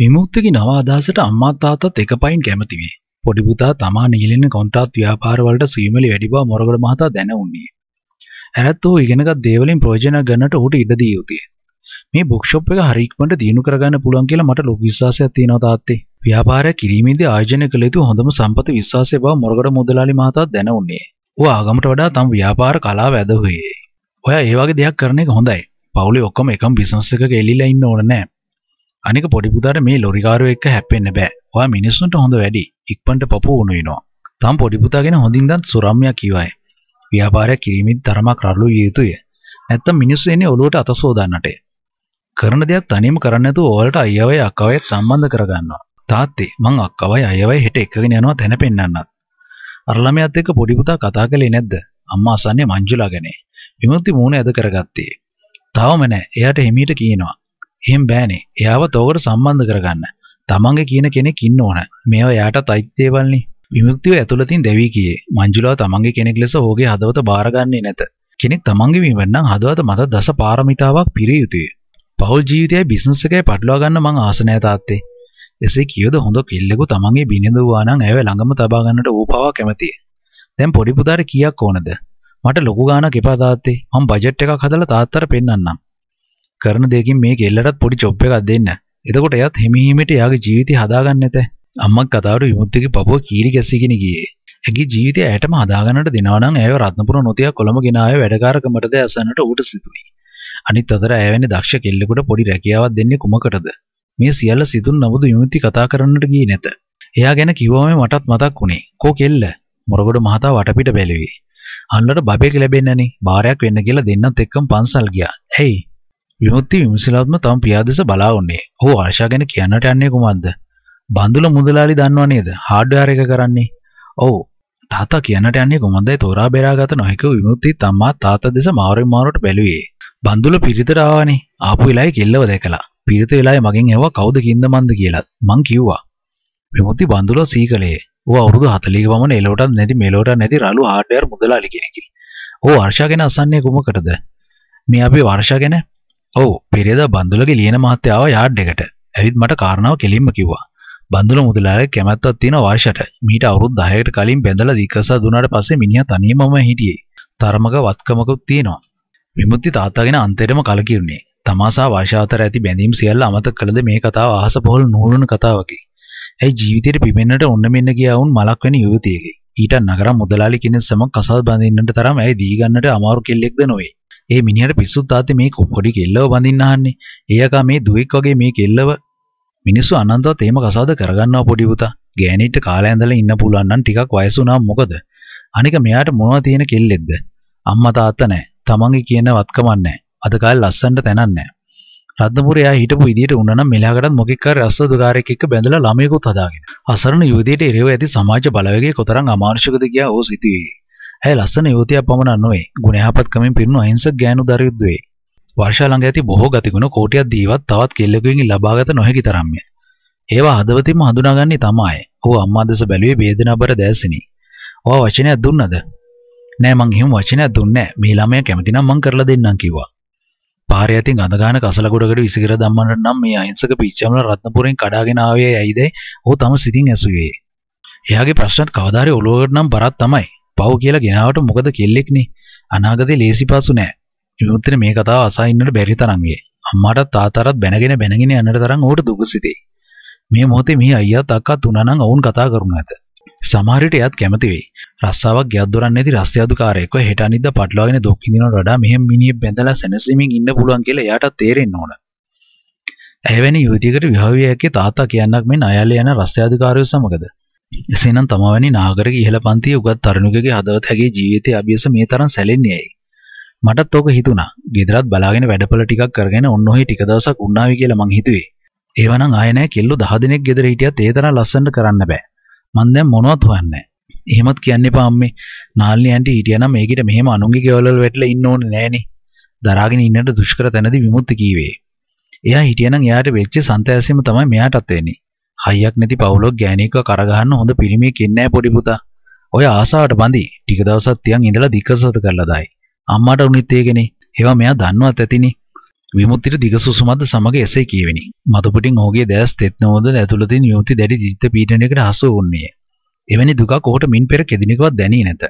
විමුක්තිගේ නව අදහසට අම්මා තාත්තත් එක පයින් කැමති වී පොඩි පුතා තමා නීලෙන කොන්ත්‍රාත් ව්‍යාපාර වලට සීමලි වැඩි බව මොරගල මහතා දැන උන්නේ. ඇරත් ඔහු ඉගෙනගත් දේවලින් ප්‍රයෝජන ගන්නට ඔහුට ඉඩ දී යුතුය. මේ බුක්ෂොප් එක හරියක්මට දිනු කරගන්න පුළුවන් කියලා මට ලොකු විශ්වාසයක් තියෙනවා තාත්තේ. ව්‍යාපාරය කිරීමේදී ආයෝජනය කළ යුතු හොඳම සම්පත විශ්වාසය බව මොරගඩ මුදලාලි මහතා දැන උන්නේ. ඌ ආගමට වඩා තම ව්‍යාපාර කලාව ඇදහුවේ. ඔයා ඒ වගේ දෙයක් කරන එක හොඳයි. පවුලේ ඔක්කොම එකම බිස්නස් එකක එළිලා ඉන්න ඕන නෑ. අනික පොඩිපුතාට මේ ලොරිකාරයෝ එක්ක හැප්පෙන්න බෑ. ඔයා මිනිස්සුන්ට හොඳ වැඩි. ඉක්මනට පපුව උණු වෙනවා. තම පොඩිපුතා ගැන හොඳින් දන් සුරම්‍යා කිව්වයි. ව්‍යාපාරය කිරීමෙන් තරමක් රළු විය යුතුය. නැත්තම් මිනිස්සු එන්නේ ඔලුවට අත සෝදන්නට. කරන දෙයක් තනියම කරන්න නැතුව ඔයාලට අයියාවයි අක්කාවයිත් සම්බන්ධ කරගන්නවා. තාත්තේ මං අක්කාවයි අයියාවයි හෙට එක්කගෙන යනවා තැන පෙන්නන්නත්. අර ළමයාත් එක්ක පොඩිපුතා කතා කළේ නැද්ද? අම්මා අසන්නේ මංජුලා ගැන. විමුක්ති මූණ ඇද කරගත්තේ. තවම නෑ. එයාට හිමීට කියනවා. එහෙම බෑනේ. එයාව තවකට සම්බන්ධ කරගන්න. තමන්ගේ කියන කෙනෙක් ඉන්න ඕන. මේවා යාටත් අයිතිදේවල්නේ. විමුක්තිය ඇතුළතින් දැවී ගියේ. මංජුලා තමන්ගේ කෙනෙක් ලෙස ඔහුගේ හදවත බාරගන්නේ නැත. කෙනෙක් තමන්ගේ වීම නම් හදවත මත දස පාරමිතාවක් පිරිය යුතුය. පෞල් ජීවිතයයි බිස්නස් එකයි පටලවා ගන්න මං ආස නැහැ තාත්තේ. එසේ කියද හොඳ කෙල්ලෙකු තමන්ගේ බිනිඳුවා නම් ඇය ළඟම තබා ගන්නට ඕපාවා කැමතියි. දැන් පොඩි පුතාට කීයක් ඕනද? මට ලොකු ගාණක් එපා තාත්තේ. මම බජට් එකක් හදලා තාත්තට පෙන්නන්නම්. කරන දෙයකින් මේක එල්ලටත් පොඩි චොප් එකක් දෙන්න. එතකොට එයත් හිමීමට එයාගේ ජීවිතය හදාගන්න ඇත. අම්මක් කතාවට විමුක්තිගේ පපුව කීරි ගැස්සගෙන ගියේ. ඇගේ ජීවිතය ඇයටම හදාගන්නට දෙනවා නම් ඇයව රත්නපුර නොතියා කොළඹ ගෙන ආයේ වැඩකාරකමටද අසන්නට ඌට සිතුයි. අනිත් අතර ඇයවැනි දක්ෂ කෙල්ලෙකුට පොඩි රැකියාවක් දෙන්නේ කුමකටද? මේ සියල්ල සිතුන් නමුදු විමුක්ති කතා කරන්නට ගියේ නැත. එයා ගැන කිව්වම මටත් මතක් වුණේ. කෝ කෙල්ල? මොරගොඩ මහතා වටපිට බැලුවේ. අන්නර බබෙක් ලැබෙන්නේ නැනේ. බාරයක් වෙන්න කියලා දෙන්නත් එක්කම පන්සල් ගියා. ඇයි? විමුක්ති විමසිලාත්ම තම පියාදෙස බලා උන්නේ. ඔහු ආශා ගැන කියන්නට යන්නේ කුමක්ද? බඳුල මුදලාලි දන්නව නේද? හાર્ඩ්වෙයාර් එක කරන්නේ. ඔව්. තාතා කියන්නට යන්නේ කුමක්දයි තෝරා බේරාගත නොහැක විමුක්ති තම්මා තාතා දෙස මාරුවෙන් මාරුවට බැලුවේ. බඳුල පිරිතට ආවනේ. ආපු වෙලාවේ කෙල්ලව දැකලා. පිරිත වෙලාවේ මගෙන් ඇහුවා කවුද කින්ද මන්ද කියලා. මං කිව්වා. විමුක්ති බඳුල සීකලයේ. ඌ අවුරුදු 40ක වමන එලොවටත් නැති මෙලොවටත් නැති රළු හાર્ඩ්වෙයාර් මුදලාලි කෙනෙක්. ඕ වර්ෂා ගැන අසන්නේ කුමකටද? මේ අපි වර්ෂා ගැන ඔව් පෙරේදා බන්දුලගේ ලියන මහත්තයාව යාඩ් එකට. ඇවිත් මට කාරණාව කෙලින්ම කිව්වා. බන්දුල මුදලාලගේ කැමැත්තක් තියෙන වර්ෂට. මීට අවුරුදු 10කට කලින් බැඳලා දීකසා දුනාට පස්සේ මිනිහා තනියමම හිටියේ. තරමක වත්කමකුත් තියෙනවා. විමුක්ති තාත්තාගෙන අන්තයටම කලකිරුණේ. තමාසා වර්ෂාතර ඇති බැඳීම් සියල්ල අමතක කළද මේ කතාව අහස පොහොල් නූලන කතාවකි. ඇයි ජීවිතයට පිපෙන්නට ඔන්න මෙන්න ගියාවුන් මලක් වෙන යුවතියකි. ඊට නගරම් මුදලාලි කෙනෙක් සමග කසාද බඳින්නට තරම් ඇයි දීගන්නට අමාරු කෙල්ලෙක්ද නොවේ. ඒ මිනිහට පිස්සුත් තාත්තේ මේ පොඩි කෙල්ලව බඳින්න අහන්නේ. එයාකා මේ දුවෙක් වගේ මේ කෙල්ලව මිනිස්සු අනන්තවත් එහෙම කසාද කරගන්නවා පොඩි පුතා. ගෑණිට කාලය ඇඳලා ඉන්න පුළුවන් නම් ටිකක් වයස වුණාම මොකද? අනික මෙයාට මොනවද තියෙන කෙල්ලෙක්ද? අම්මා තාත්තා නැහැ. තමන්ගේ කියන වත්කමක් නැහැ. අද කාලේ ලස්සනට තැනක් නැහැ. රත්නපුරේ ආ හිටපු විදියට උනනම් මෙලහකටත් මොකෙක් කර රස්සදුකාරයෙක් එක්ක බැඳලා ළමයෙකුත් හදාගෙන. අසරණ යුවතියට එරෙව ඇති සමාජ බලවේගය කොතරම් අමානුෂිකද කියලා ඕ සිතුවේ. ඇය ලස්සන යුවතියක් පමණ නොවේ ගුණයාපත්කමින් පිරුණු අහිංසක ගෑනු දරිද්වේ. වර්ෂා ළඟ ඇති බොහෝ ගතිගුණ කෝටියක් දීවත් තවත් කෙල්ලෙකුගෙන් ලබාගත නොහැකි තරම්ය. ඒවා හදවතින්ම හඳුනාගන්නේ තමයි. ඔහු අම්මා දෙස බැලුවේ වේදනාවබර දැසිනි. ඔවා වචනයක් දුන්නද? නෑ මං එහෙම වචනයක් දුන්නේ නෑ. මේ ළමයා කැමති නම් මං කරලා දෙන්නම් කිව්වා. පාරේ අතින් අඳගාන කසලගොඩකට විසිකර දම්මන්නට නම් මේ අහිංසක පිච්චමල රත්නපුරෙන් කඩාගෙන ආවේ ඇයිදයි ඔහු තම සිතින් ඇසුවේ. එයාගේ ප්‍රශ්නත් කවදාරි ඔලුවකට නම් බරක් තමයි. පව් කියලා ගෙනාවට මොකද කෙල්ලෙක්නේ අනාගතේ ලේසි පාසු නෑ විමුක්තින මේ කතාව අසා ඉන්නට බැරි තරම් විය අම්මාටත් තාතාටත් බැනගෙන බැනගෙන යන්නට තරම් ඕට දුක සිතේ මේ මොහොතේ මේ අයියා තාක්කා තුනනම් ඔවුන් කතා කරනු ඇත සමහරට එයත් කැමති වෙයි. රස්සාවක් ගැද්දොරන් නැති රස්තියාදුකාරයෙක්ව හෙට අනිද්දා පටලවාගෙන දුක් විඳිනවට වඩා මෙහෙම මිනිහෙක් බැඳලා සැනසීමෙන් ඉන්න පුළුවන් කියලා එයාට තේරෙන්න ඕන. ඇවැනි යුවතියකට විවාහය හැකේ තාත්තා කියන්නක් මෙන් අයාලේ යන රස්තියාදුකාරයෝ සමගද එසේනම් තම වැනි නාගරික ඉහළ පන්තියේ උගත් තරුණියකගේ හදවත ඇගේ ජීවිතයේ අභියස මේ තරම් සැලෙන්නේ ඇයි? මටත් ඕක හිතුණා. ගෙදරත් බලාගෙන වැඩපළ ටිකක් කරගෙන ඔන්න ඔහේ ටික දවසක් උන්නාවි කියලා මං හිතුවේ. ඒවනම් ආයෙ නෑ කෙල්ලෝ 10 දිනක් ගෙදර හිටියත් ඒ තරම් ලස්සනට කරන්න බෑ. මං දැන් මොනවත් හොයන්නේ එහෙමත් කියන්න එපා අම්මේ. නාල්නි ඇන්ටි හිටියනම් මේකිට මෙහෙම අනුන්ගේ ගෙවල් වල වැටලා ඉන්න ඕනේ නෑනේ. දරාගෙන ඉන්නට දුෂ්කර තැනදී විමුක්ති කීවේ. එයා හිටියනම් එයාට වෙච්ච සන්තෑසියම තමයි මෙයාටත් වෙන්නේ. හයියක් නැති පවුලක් ගෑණික කරගහන්න හොඳ පිරිමියෙක් ඉන්නේ නැහැ පොඩි පුතා. ඔය ආසාවට බඳි ටික දවසක් තියන් ඉඳලා දිගසත කරලා දායි. අම්මාට උනිත් ඒකනේ. ඒවා මෙයා දන්නවත් ඇතිනේ. විමුක්තිට දිගසුසුමත් සමග එසේ කියවෙනි. මතුපිටින් ඔහුගේ දැස් තෙත්නෝද ඇතුළතින් විමුක්ති දැඩි චිත්ත පීඩනයකට හසු වුණේ. එවැනි දුකක් ඔහුට මින් පෙර කෙදිනකවත් දැනී නැත.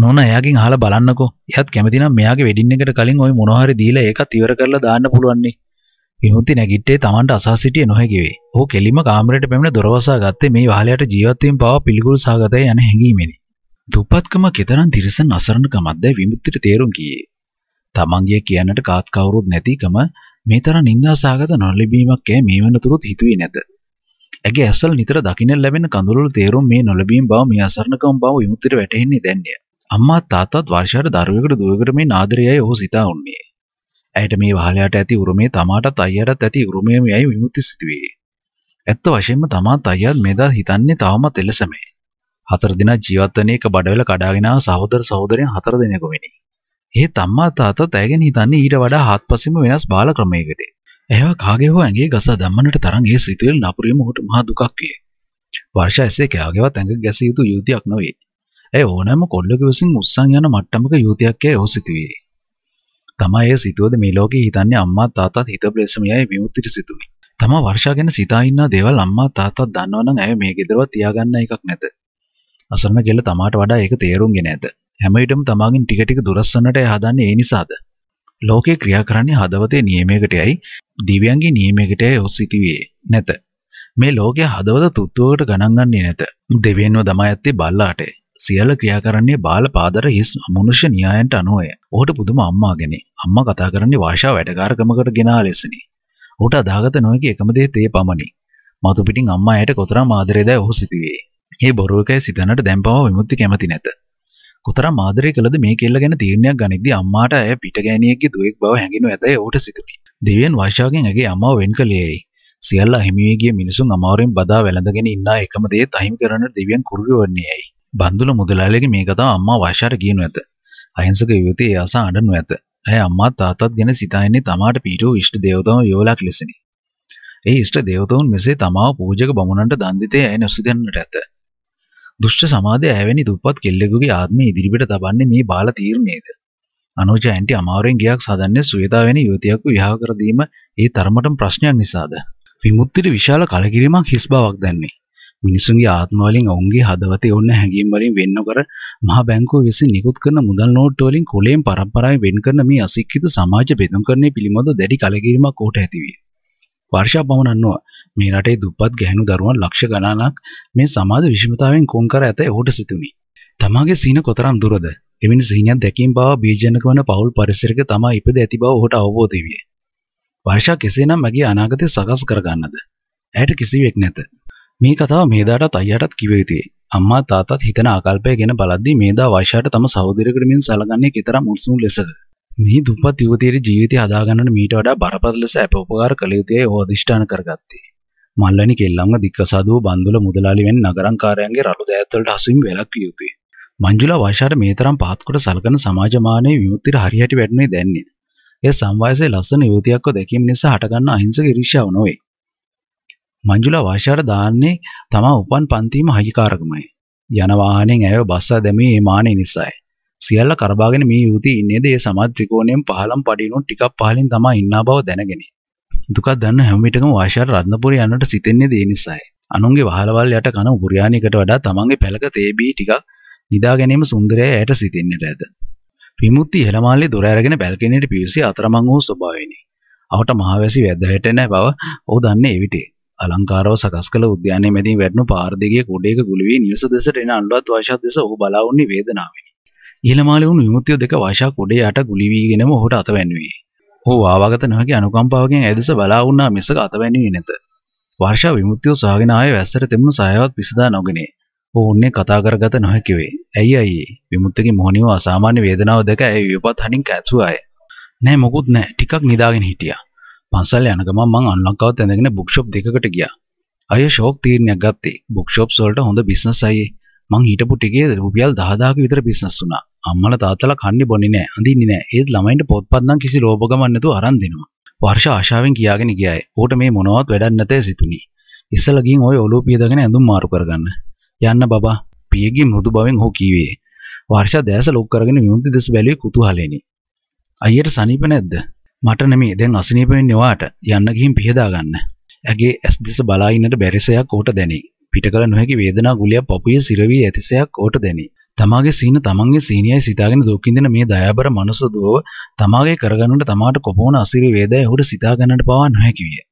නෝනා එයාගෙන් අහලා බලන්නකෝ. එයාත් කැමති නම් මෙයාගේ වෙඩින් එකට කලින් ওই මොනවා හරි දීලා ඒකත් ඉවර කරලා දාන්න පුළුවන් නේ. විමුති නැගිට්ටේ Tamanට අසහ සිටියේ නොහැකිවේ. ඔහු කෙලිම කාමරයට පැමිණ දොරවසා ගත්තේ මේ වහලයට ජීවත් වීම පවා පිළිකුල් සහගතයි යන හැඟීමෙනි. දුප්පත්කම කෙතරම් තිරසන් අසරණකමක්ද විමුක්තිට තේරුම් ගියේ. තමන්ගේ කියන්නට කාත් කවුරුත් නැතිකම මේ තරම් නිന്ദාසහගත නොලැබීමක් ඈ මේ වනතුරුත් හිතුවේ නැත. ඇගේ ඇසල් නිතර දකින්න ලැබෙන කඳුළු තේරුම් මේ නොලැබීම් බව මේ අසරණකම බව විමුක්තියට වැටහෙන්නේ දැන්නේ. අම්මා තාත්තාත් වර්ෂයට දරුවෙකුට දුවකට මේ නාදරයයි ඔහු සිතා උන්නේ. ඇයට මේ වහලයාට ඇති උරුමේ තමාටත් අයියටත් ඇති උරුමයම යයි විමුක්ති සිතුවේ. ඇත්ත වශයෙන්ම තමාත් අයියත් මෙදා හිතන්නේ තවමත් එලෙසමයි. හතර දිනක් ජීවත් වන එක බඩවැල කඩාගෙන ආව සහෝදර සහෝදරයන් හතර දෙනෙකු වෙනි. එහෙත් අම්මා තාත්තා ඇගෙන හිතන්නේ ඊට වඩා හත්පසින්ම වෙනස් බාල ක්‍රමයකට. එහා කාගේ හෝ ඇඟේ ගසා දම්මන්නට තරම් ඒ සිතුවිලි නපුරීම ඔහුට මහා දුකක් විය. වර්ෂා එසේ කෑගේවත් ඇඟ ගැසිය යුතු යුතියක් නොවේ. ඇය ඕනෑම කොල්ලක විසින් උස්සන් යන මට්ටමක යුතියක් යැයි ඔහු සිතුවේ. තමයි ඒ සිතුවද මේ ලෝකේ හිතන්නේ අම්මා තාත්තාත් හිත ප්‍රේසමියයි විමුක්තිට සිතුයි. තමා වර්ෂා ගැන සිතා ඉන්න දේවල් අම්මා තාත්තාත් දන්නවනම් ඇය මේ ගෙදරවත් තියාගන්න එකක් නැත. අසරණ කෙල්ල තමාට වඩා ඒක තේරුම්ගෙන නැත. හැම විටම තමාගෙන් ටික ටික දුරස් වන්නට එයා හදන්නේ ඒ නිසාද? ලෝකේ ක්‍රියා කරන්නේ හදවතේ නියමයකටයයි දිව්‍යයන්ගේ නියමයකටයයි ඔහු සිටියේ නැත. මේ ලෝකයේ හදවත තුත්තුවකට ගණන් ගන්නේ නැත. දෙවියන්ව දමා ඇත්තේ බල්ලාට. සියල ක්‍රියාකරන්නේ බාල පාදර හිස් අමනුෂ්‍ය න්‍යායන්ට අනුවය. ඔහුට පුදුම අම්මා ගැන. අම්මා කතා කරන්නේ භාෂා වැටකාරකමකට ගෙනා ලෙසනි. ඔහුට අදාගත නොහැකි එකම දේ තේ පමණි. මතු පිටින් අම්මා ඇයට කොතරම් ආදරේදයි ඔහු සිතුවේ. ඒ බොරු එකයි සිතනට දැන් පවා විමුක්ති කැමති නැත. කොතරම් ආදරේ කළද මේ කෙල්ල ගැන තීරණයක් ගනිද්දී අම්මාට ඇය පිටගෑණියෙක්ගේ දුවෙක් බව හැඟිනු ඇතයි ඔහුට සිතුනි. දෙවියන් වර්ෂාගෙන් ඇගේ අම්මාව වෙන් කළේයි. සියල්ල අහිමිවේගිය මිනිසුන් අමාරුවෙන් බදා වැළඳගෙන ඉන්නා එකම දේ තහිම් කරන දෙවියන් කුරුවිවන්නේයයි. බන්දුල මුදලාලියගේ මේ කතාව අම්මා වෛශාට කියනු ඇත. අහිංසක යුවතේ ඒ අසා අඬනු ඇත. ඇය අම්මා තාත්තත් ගැන සිතාන්නේ තමාට පීඩෝ ඉෂ්ට දේවතාවෝ යෝලක් ලෙසනි. ඒ ඉෂ්ට දේවතාවුන් මෙසේ තමාව පූජක බමුණන්ට දන් දිතේ ඇය නොසිතන්නට ඇත. දුෂ්ට සමාජය ඇවැනි දුප්පත් කෙල්ලෙකුගේ ආත්මය ඉදිරිපිට තබන්නේ මේ බාල තීරණයද? අනෝජයන්ට අමාරුවෙන් ගියක් සාදන්නේ සුවේදා වෙන යුවතියක් විවාහ කර දීම ඒ තරමටම ප්‍රශ්නයක් නිසාද? විමුක්තිට විශාල කලකිරීමක් හිස් බවක් දැන්නේ. මිනිසුන්ගේ ආත්ම වලින් ඔවුන්ගේ හදවතේ ඔන්න හැඟීම් වලින් වෙන් නොකර මහා බැංකුව විසින් නිකුත් කරන මුදල් නෝට්ටු වලින් කුලයෙන් පරම්පරාවෙන් වෙන් කරන මේ අසික්කිත සමාජ බෙදුම්කරණය පිළිබඳ දැඩි කලකිරීමක් ඔහුට ඇතිවිය. වර්ෂා පමණක් නොව මේ රටේ දුප්පත් ගැහැණු දරුවන් ලක්ෂ ගණනක් මේ සමාජ විෂමතාවෙන් කොන් කර ඇතැයි ඔහුට සිතුණි. තමාගේ සීන කොතරම් දුරද? එවැනි සීනයක් දැකීම බව බීජනක වන පවුල් පරිසරයක තමා ඉපද ඇති බව ඔහුට අවබෝධ විය. වර්ෂා කෙසේනම් මගේ අනාගතය සකස් කරගන්නද? ඇයට කිසිවෙක් නැත. මේ කතාව මේදාටත් අයියටත් කිව යුතුයි. අම්මා තාත්තත් හිතන ආකල්පය ගැන බලද්දී මේදා වයිෂාට තම සහෝදරයෙකුට මෙන් සලකන්නේ කතරම් උණුසුම් ලෙසද? මේ දුප්පත් යුවතියගේ ජීවිතය හදාගන්නට මීට වඩා බරපතල ලෙස අප උපකාර කළ යුතුයි ඔහු අධිෂ්ඨාන කරගත්තේ. මල්ලනි කෙල්ලම්ව දික්කසාදුව බන්දුල මුදලාලි වැනි නගරංකාරයන්ගේ රළු දෑත්වලට හසුවින් වැළක් විය යුතුයි. මංජුලා වයිෂාට මේ තරම් පහත් කොට සලකන සමාජමානයේ විමුක්තියට හරියට වැටුනේ දැන්නේ. එය සම්වයසේ ලස්සන යුවතියක්ව දැකීම නිසා හටගන්න අහිංසක ඉරිෂාව නොවේ. මංජුලා වාශාර දාන්නේ තමා උපන් පන්තිම හයිකාරකමයි. යන වාහනෙන් ඇයව බස්සා දැමී ඒ මානෙ නිසායි. සියල්ල කරබාගෙන මේ යුවතිය ඉන්නේද ඒ සමත් ත්‍රිකෝණයෙන් පහළම් පඩිනුත් ටිකක් පහළින් තමා ඉන්නා බව දැනගෙන. දුකක් දන්න හැම විටකම වාශාර රත්නපුර යන්නට සිතෙන්නේ ඒ නිසායි. අනුන්ගේ වහලවල් යට කන උපුරියානිකට වඩා තමන්ගේ පැලක තේබී ටිකක් නිදා ගැනීම සුන්දරය ඇයට සිතෙන්නට ඇත. විමුක්ති ඉහළමාලේ දොර අරගෙන බැල්කනියට පිවිසි අතරමං වූ ස්වභාවයනි. අවට මහවැසි වැද්දහෙටෙන බව ඔහු දන්නේ එවිටේ. අලංකාරව සකස් කළ උද්‍යානයේ මැදින් වැටෙන පාර දිගේ කොඩේක ගුලි වී නිවස දෙසට එන අඬවත් වාෂාත් දෙස ඔහු බලා වුණේ වේදනාවෙනි. ඉහළමාලේ වුණු විමුක්තිය දෙක වාෂා කොඩේ යට ගුලි වීගෙනම ඔහුට අතවැන්නුවේ. ඔහු ආවාගත නොහැකි අනුකම්පාවකින් ඇදෙස බලා වුණා මිසක අතවැන්නුවේ නැත. වර්ෂා විමුක්තිය සාගෙන ආයේ වැස්සට තෙමන සහයවත් විසදා නොගිනේ. ඔහු උන්නේ කතා කරගත නොහැකි වේ. ඇයි අයියේ විමුක්තියගේ මොහොනිව අසාමාන්‍ය වේදනාව දැක ඇය විපත් හනින් කැසුවාය. නෑ මොකුත් නෑ ටිකක් නිදාගෙන හිටියා. පන්සල් යන ගමන් මං අන්ලංකාවත් ඇඳගෙන බුක් ෂොප් දෙකකට ගියා. අයියා ෂෝක් තීරණයක් ගත්තේ. බුක් ෂොප්ස් වලට හොඳ බිස්නස් අයියේ. මං හිටපු ටිකේ රුපියල් 10000ක විතර බිස්නස් වුණා. අම්මලා තාත්තලා කන්නේ බොන්නේ නැහැ, අඳින්නේ නැහැ. ඒත් ළමයින්ට පොත්පත් නම් කිසි ලෝභ ගමන් නැතුව අරන් දෙනවා. වර්ෂ ආශාවෙන් කියාගෙන ගියාය. ඌට මේ මොනවත් වැඩක් නැතේ සිතුනි. ඉස්සලා ගින් ওই ඔලුව පියදගෙන ඇඳුම් මාරු කරගන්න. යන්න බබා. පියගේ මෘදු බවෙන් හෝ කීවේ. වර්ෂ දැස ලොක් කරගෙන විමුක්ති දෙස බැලුවේ කුතුහලෙනි. අයියට සනීප නැද්ද? මට නෙමේ දැන් අසනීප වෙන්නේ ඔයාට යන්න ගිහින් පිහදා ගන්න. ඇගේ ඇස් දෙස බලා ඉන්නට බැරිසයක් ඕට දැනේ. පිටකල නොහැකි වේදනා ගුලියක් පපුවේ සිරවි ඇතිසයක් ඕට දැනේ. තමාගේ සීන තමන්ගේ සීනියයි සිතාගෙන දුකින්දින මේ දයාබර මනුස්ස දුව තමාගේ කරගන්නට තමාට කොපමණ අසිරි වේදයි ඔහුට සිතා ගන්නට පවා නොහැකි විය.